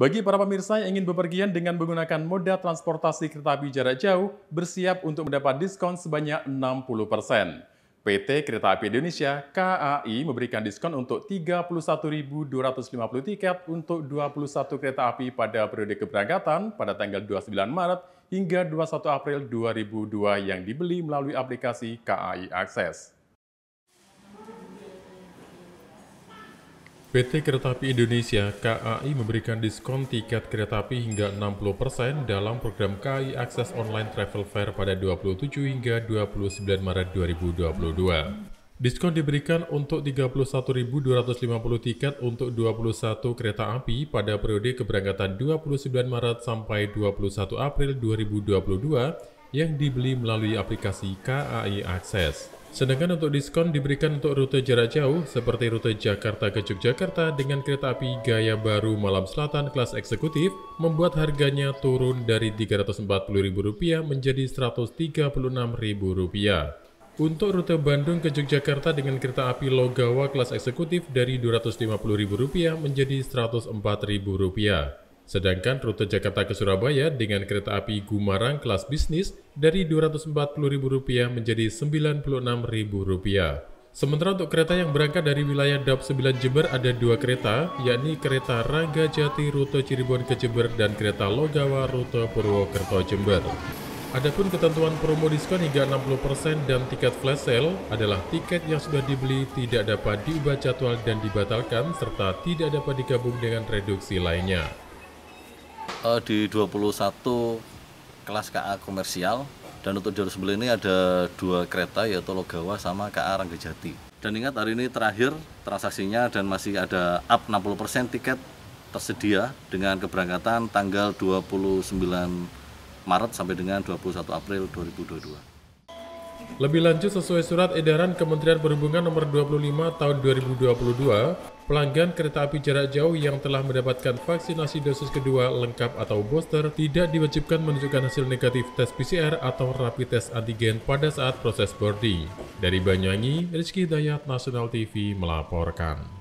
Bagi para pemirsa yang ingin bepergian dengan menggunakan moda transportasi kereta api jarak jauh, bersiap untuk mendapat diskon sebanyak 60%. PT Kereta Api Indonesia KAI memberikan diskon untuk 31.250 tiket untuk 21 kereta api pada periode keberangkatan pada tanggal 29 Maret hingga 21 April 2002 yang dibeli melalui aplikasi KAI Akses. PT Kereta Api Indonesia KAI memberikan diskon tiket kereta api hingga 60% dalam program KAI Akses Online Travel Fair pada 27 hingga 29 Maret 2022. Diskon diberikan untuk 31.250 tiket untuk 21 kereta api pada periode keberangkatan 29 Maret sampai 21 April 2022 yang dibeli melalui aplikasi KAI Akses. Sedangkan untuk diskon diberikan untuk rute jarak jauh seperti rute Jakarta ke Yogyakarta dengan kereta api gaya baru malam selatan kelas eksekutif membuat harganya turun dari Rp340.000 menjadi Rp136.000. Untuk rute Bandung ke Yogyakarta dengan kereta api Logawa kelas eksekutif dari Rp250.000 menjadi Rp104.000. Sedangkan rute Jakarta ke Surabaya dengan kereta api Gumarang kelas bisnis dari Rp240.000 menjadi Rp96.000. Sementara untuk kereta yang berangkat dari wilayah DAP 9 Jember ada dua kereta, yakni kereta Raga Jati rute Cirebon ke Jember dan kereta Logawa rute Purwokerto Jember. Adapun ketentuan promo diskon hingga 60% dan tiket flash sale adalah tiket yang sudah dibeli tidak dapat diubah jadwal dan dibatalkan serta tidak dapat digabung dengan reduksi lainnya uh, di 21 kelas KA komersial dan untuk jalur sebelah ini ada dua kereta yaitu Logawa sama KA Ranggejati. Dan ingat hari ini terakhir transaksinya dan masih ada up 60% tiket tersedia dengan keberangkatan tanggal 29 Maret sampai dengan 21 April 2022. Lebih lanjut, sesuai surat edaran Kementerian Perhubungan nomor 25 tahun 2022, pelanggan kereta api jarak jauh yang telah mendapatkan vaksinasi dosis kedua lengkap atau booster tidak diwajibkan menunjukkan hasil negatif tes PCR atau rapid test antigen pada saat proses boarding. Dari Banyuwangi, Rizky Dayat, Nasional TV melaporkan.